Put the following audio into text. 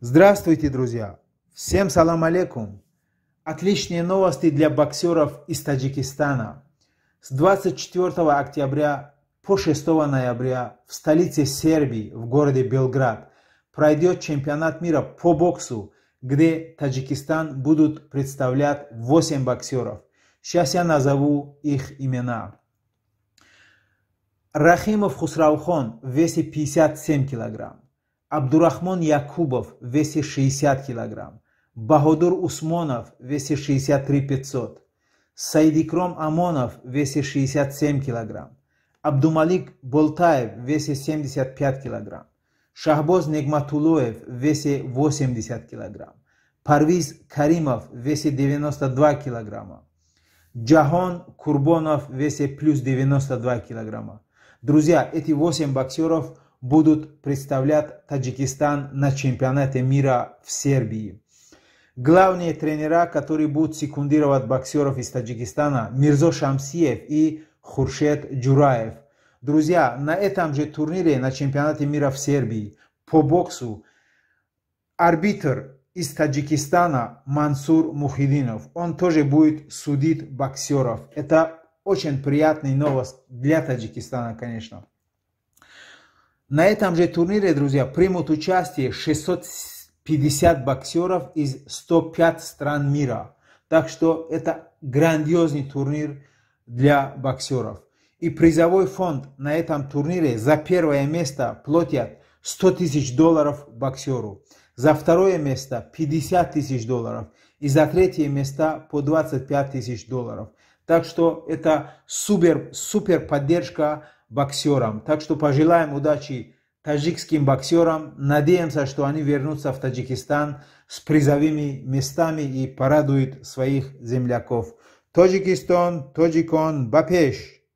Здравствуйте, друзья! Всем салам алейкум! Отличные новости для боксеров из Таджикистана. С 24 октября по 6 ноября в столице Сербии, в городе Белград, пройдет чемпионат мира по боксу, где Таджикистан будут представлять 8 боксеров. Сейчас я назову их имена. Рахимов Хусраухон, в весе 57 килограмм. Абдурахмон Якубов в весе 60 килограмм. Баходур Усманов в весе 63 500. Саидикром Амонов в весе 67 килограмм. Абдумалик Болтаев в весе 75 килограмм. Шахбоз Негматулоев в весе 80 килограмм. Парвиз Каримов в весе 92 килограмма. Джахон Курбонов в весе плюс 92 килограмма. Друзья, эти 8 боксеров – будут представлять Таджикистан на чемпионате мира в Сербии. Главные тренера, которые будут секундировать боксеров из Таджикистана, Мирзо Шамсиев и Хуршет Джураев. Друзья, на этом же турнире на чемпионате мира в Сербии по боксу арбитр из Таджикистана Мансур Мухидинов. Он тоже будет судить боксеров. Это очень приятная новость для Таджикистана, конечно. На этом же турнире, друзья, примут участие 650 боксеров из 105 стран мира. Так что это грандиозный турнир для боксеров. И призовой фонд на этом турнире за первое место платят 100 тысяч долларов боксеру, за второе место 50 тысяч долларов и за третье место по 25 тысяч долларов. Так что это супер, супер поддержка боксерам. Так что пожелаем удачи таджикским боксерам. Надеемся, что они вернутся в Таджикистан с призовыми местами и порадуют своих земляков. Таджикистан, Таджикон, Бапеш!